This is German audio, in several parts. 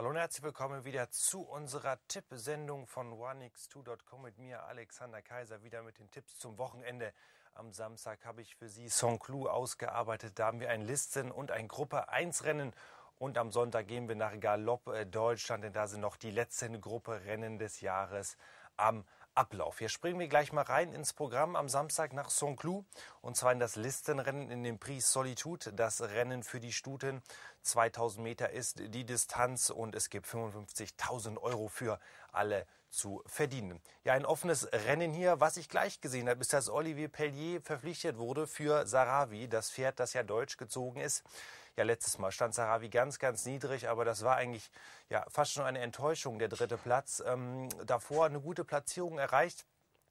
Hallo und herzlich willkommen wieder zu unserer Tippsendung von OneX2.com mit mir, Alexander Kaiser, wieder mit den Tipps zum Wochenende. Am Samstag habe ich für Sie Sans Clou ausgearbeitet. Da haben wir ein Listen- und ein Gruppe 1-Rennen. Und am Sonntag gehen wir nach Galopp äh, Deutschland, denn da sind noch die letzten Gruppe Rennen des Jahres am Ablauf. Hier springen wir gleich mal rein ins Programm am Samstag nach Saint-Cloud und zwar in das Listenrennen in dem Prix Solitude. Das Rennen für die Stuten 2000 Meter ist die Distanz und es gibt 55.000 Euro für alle zu verdienen. Ja, ein offenes Rennen hier. Was ich gleich gesehen habe, ist, dass Olivier Pellier verpflichtet wurde für Sarawi, das Pferd, das ja deutsch gezogen ist ja letztes Mal stand Sarawi ganz, ganz niedrig, aber das war eigentlich ja fast schon eine Enttäuschung, der dritte Platz. Ähm, davor eine gute Platzierung erreicht.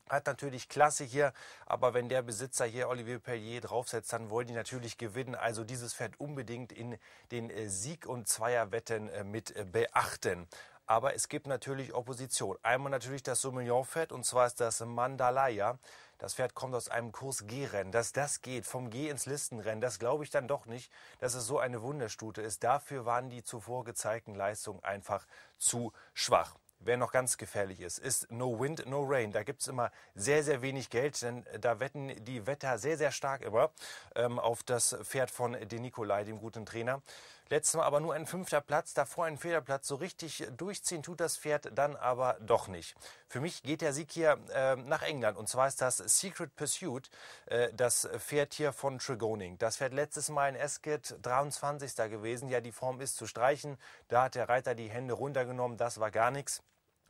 Hat natürlich Klasse hier, aber wenn der Besitzer hier Olivier Pellier draufsetzt, dann wollen die natürlich gewinnen. Also dieses Pferd unbedingt in den äh, Sieg- und Zweierwetten äh, mit äh, beachten. Aber es gibt natürlich Opposition. Einmal natürlich das Sommelion-Fett, und zwar ist das Mandalaya. Das Pferd kommt aus einem Kurs G-Rennen. Dass das geht, vom G ins Listenrennen, das glaube ich dann doch nicht, dass es so eine Wunderstute ist. Dafür waren die zuvor gezeigten Leistungen einfach zu schwach. Wer noch ganz gefährlich ist, ist No Wind, No Rain. Da gibt es immer sehr, sehr wenig Geld, denn da wetten die Wetter sehr, sehr stark immer ähm, auf das Pferd von De Nicolai, dem guten Trainer. Letztes Mal aber nur ein fünfter Platz, davor ein Federplatz. So richtig durchziehen tut das Pferd dann aber doch nicht. Für mich geht der Sieg hier äh, nach England und zwar ist das Secret Pursuit, äh, das Pferd hier von Tregoning. Das Pferd letztes Mal in Ascot 23. gewesen. Ja, die Form ist zu streichen. Da hat der Reiter die Hände runtergenommen. Das war gar nichts.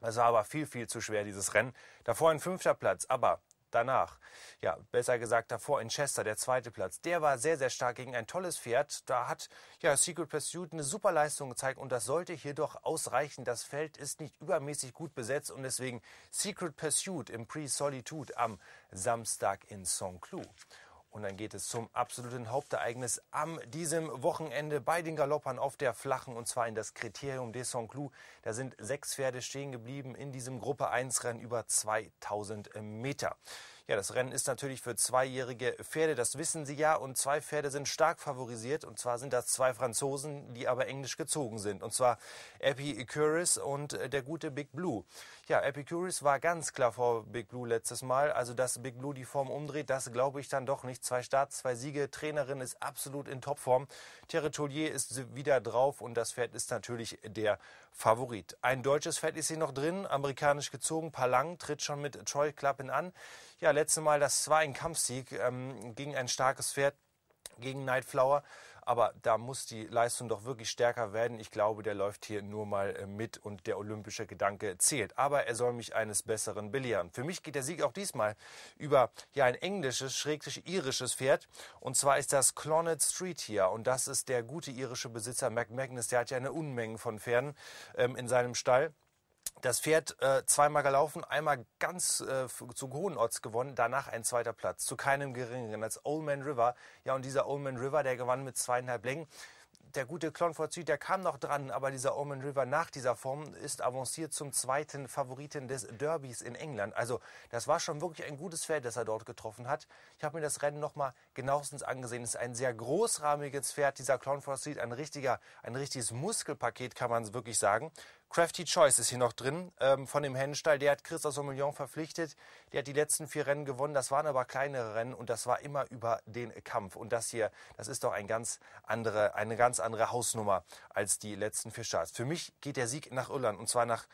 Es war aber viel, viel zu schwer, dieses Rennen. Davor ein fünfter Platz, aber danach. Ja, besser gesagt davor in Chester, der zweite Platz. Der war sehr, sehr stark gegen ein tolles Pferd. Da hat ja Secret Pursuit eine super Leistung gezeigt und das sollte hier doch ausreichen. Das Feld ist nicht übermäßig gut besetzt und deswegen Secret Pursuit im Pre-Solitude am Samstag in Saint-Cloud. Und dann geht es zum absoluten Hauptereignis am diesem Wochenende bei den Galoppern auf der Flachen und zwar in das Kriterium des Saint-Cloud. Da sind sechs Pferde stehen geblieben in diesem Gruppe 1 Rennen über 2000 Meter. Ja, das Rennen ist natürlich für zweijährige Pferde, das wissen Sie ja. Und zwei Pferde sind stark favorisiert. Und zwar sind das zwei Franzosen, die aber englisch gezogen sind. Und zwar Epicurus und äh, der gute Big Blue. Ja, Epicurus war ganz klar vor Big Blue letztes Mal. Also, dass Big Blue die Form umdreht, das glaube ich dann doch nicht. Zwei Starts, zwei Siege. Trainerin ist absolut in Topform. Territorier ist wieder drauf und das Pferd ist natürlich der Favorit. Ein deutsches Pferd ist hier noch drin, amerikanisch gezogen. Palang tritt schon mit Troy Klappen an. Ja, letztes Mal, das war ein Kampfsieg ähm, gegen ein starkes Pferd, gegen Nightflower aber da muss die Leistung doch wirklich stärker werden. Ich glaube, der läuft hier nur mal äh, mit und der olympische Gedanke zählt. Aber er soll mich eines Besseren belehren. Für mich geht der Sieg auch diesmal über ja ein englisches, schräglich irisches Pferd. Und zwar ist das Clonet Street hier. Und das ist der gute irische Besitzer Mac Magnus. Der hat ja eine Unmenge von Pferden ähm, in seinem Stall. Das Pferd äh, zweimal gelaufen, einmal ganz äh, zu hohen Orts gewonnen, danach ein zweiter Platz, zu keinem geringeren als Old Man River. Ja, und dieser Old Man River, der gewann mit zweieinhalb Längen. Der gute Clonfort Fortuit, der kam noch dran, aber dieser Old Man River nach dieser Form ist avanciert zum zweiten Favoriten des Derbys in England. Also das war schon wirklich ein gutes Pferd, das er dort getroffen hat. Ich habe mir das Rennen nochmal genauestens angesehen. Es ist ein sehr großrahmiges Pferd, dieser Clonfort Fortuit, ein richtiger, ein richtiges Muskelpaket, kann man es wirklich sagen. Crafty Choice ist hier noch drin ähm, von dem Hennenstall. Der hat Christoph Sommelion verpflichtet. Der hat die letzten vier Rennen gewonnen. Das waren aber kleinere Rennen und das war immer über den Kampf. Und das hier, das ist doch ein ganz andere, eine ganz andere Hausnummer als die letzten vier Starts. Für mich geht der Sieg nach Irland und zwar nach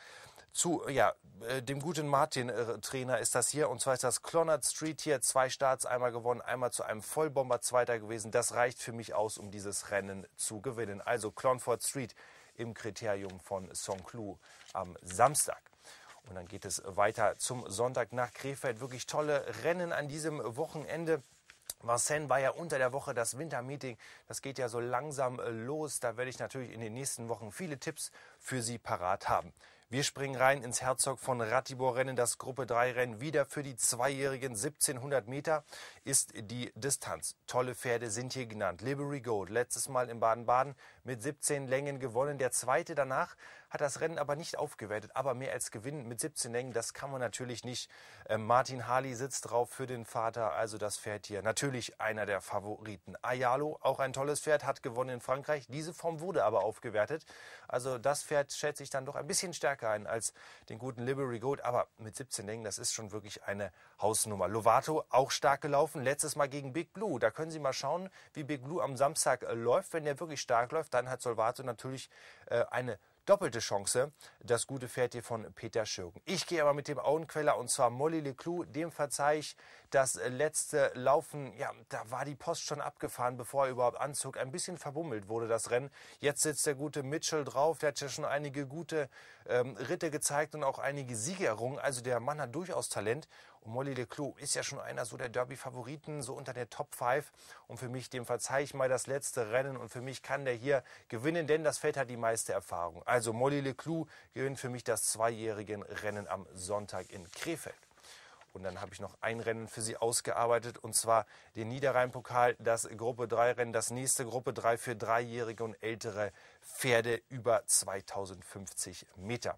zu ja, äh, dem guten Martin-Trainer äh, ist das hier. Und zwar ist das Clonard Street hier. Zwei Starts, einmal gewonnen, einmal zu einem Vollbomber Zweiter gewesen. Das reicht für mich aus, um dieses Rennen zu gewinnen. Also Clonford Street im Kriterium von Saint-Cloud am Samstag. Und dann geht es weiter zum Sonntag nach Krefeld. Wirklich tolle Rennen an diesem Wochenende. Marcel war ja unter der Woche das Wintermeeting. Das geht ja so langsam los. Da werde ich natürlich in den nächsten Wochen viele Tipps für Sie parat haben. Wir springen rein ins Herzog von Ratibor-Rennen. Das Gruppe 3-Rennen wieder für die Zweijährigen. 1700 Meter ist die Distanz. Tolle Pferde sind hier genannt. Liberty Gold, letztes Mal in Baden-Baden mit 17 Längen gewonnen. Der zweite danach hat das Rennen aber nicht aufgewertet, aber mehr als Gewinn mit 17 Längen, das kann man natürlich nicht. Ähm, Martin Harley sitzt drauf für den Vater, also das Pferd hier natürlich einer der Favoriten. Ayalo, auch ein tolles Pferd, hat gewonnen in Frankreich. Diese Form wurde aber aufgewertet. Also das Pferd schätze ich dann doch ein bisschen stärker ein als den guten Liberty Gold, aber mit 17 Längen, das ist schon wirklich eine Hausnummer. Lovato auch stark gelaufen, letztes Mal gegen Big Blue. Da können Sie mal schauen, wie Big Blue am Samstag äh, läuft. Wenn der wirklich stark läuft, dann hat Solvato natürlich äh, eine doppelte Chance, das gute Pferd hier von Peter Schürgen. Ich gehe aber mit dem Augenqueller und zwar Molly Leclou, dem verzeih ich das letzte Laufen. Ja, da war die Post schon abgefahren, bevor er überhaupt anzog. Ein bisschen verbummelt wurde das Rennen. Jetzt sitzt der gute Mitchell drauf, der hat ja schon einige gute ähm, Ritte gezeigt und auch einige Siegerungen. Also der Mann hat durchaus Talent. Und Molly Leclos ist ja schon einer so der Derby-Favoriten, so unter der Top 5. Und für mich, dem verzeihe ich mal das letzte Rennen. Und für mich kann der hier gewinnen, denn das Feld hat die meiste Erfahrung. Also Molly Leclos gewinnt für mich das zweijährige Rennen am Sonntag in Krefeld. Und dann habe ich noch ein Rennen für sie ausgearbeitet, und zwar den Niederrhein-Pokal, das Gruppe 3-Rennen, das nächste Gruppe 3 für dreijährige und ältere Pferde über 2050 Meter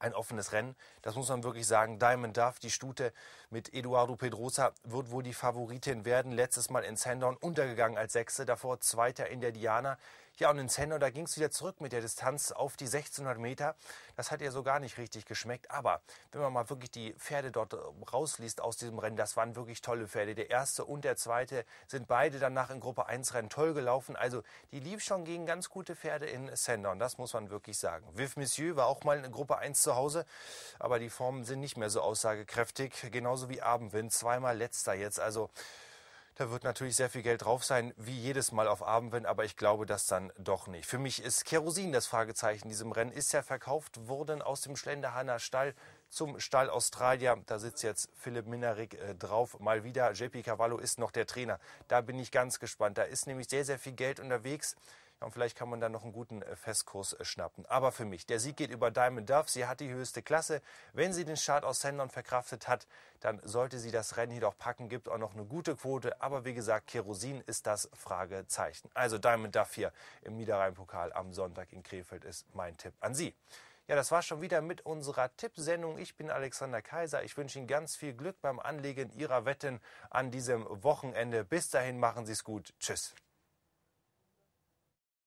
ein offenes Rennen. Das muss man wirklich sagen. Diamond Duff, die Stute mit Eduardo Pedrosa, wird wohl die Favoritin werden. Letztes Mal in Sandown untergegangen als Sechste, davor Zweiter in der Diana. Ja, und in Senno, da ging es wieder zurück mit der Distanz auf die 1600 Meter. Das hat ja so gar nicht richtig geschmeckt. Aber wenn man mal wirklich die Pferde dort äh, rausliest aus diesem Rennen, das waren wirklich tolle Pferde. Der erste und der zweite sind beide danach in Gruppe 1 Rennen toll gelaufen. Also die lief schon gegen ganz gute Pferde in Sendon, das muss man wirklich sagen. Viv Monsieur war auch mal in Gruppe 1 zu Hause, aber die Formen sind nicht mehr so aussagekräftig. Genauso wie Abendwind, zweimal letzter jetzt. Also da wird natürlich sehr viel Geld drauf sein, wie jedes Mal auf Abendwind, aber ich glaube das dann doch nicht. Für mich ist Kerosin das Fragezeichen in diesem Rennen. Ist ja verkauft worden aus dem Schlenderhanner Stall zum Stall Australia. Da sitzt jetzt Philipp Minarik äh, drauf. Mal wieder, JP Cavallo ist noch der Trainer. Da bin ich ganz gespannt. Da ist nämlich sehr, sehr viel Geld unterwegs. Ja, und vielleicht kann man dann noch einen guten äh, Festkurs äh, schnappen. Aber für mich, der Sieg geht über Diamond Duff. Sie hat die höchste Klasse. Wenn sie den Start aus Sendon verkraftet hat, dann sollte sie das Rennen jedoch packen. Gibt auch noch eine gute Quote. Aber wie gesagt, Kerosin ist das Fragezeichen. Also Diamond Duff hier im Niederrhein-Pokal am Sonntag in Krefeld ist mein Tipp an Sie. Ja, das war schon wieder mit unserer Tippsendung. Ich bin Alexander Kaiser. Ich wünsche Ihnen ganz viel Glück beim Anlegen Ihrer Wetten an diesem Wochenende. Bis dahin machen Sie es gut. Tschüss.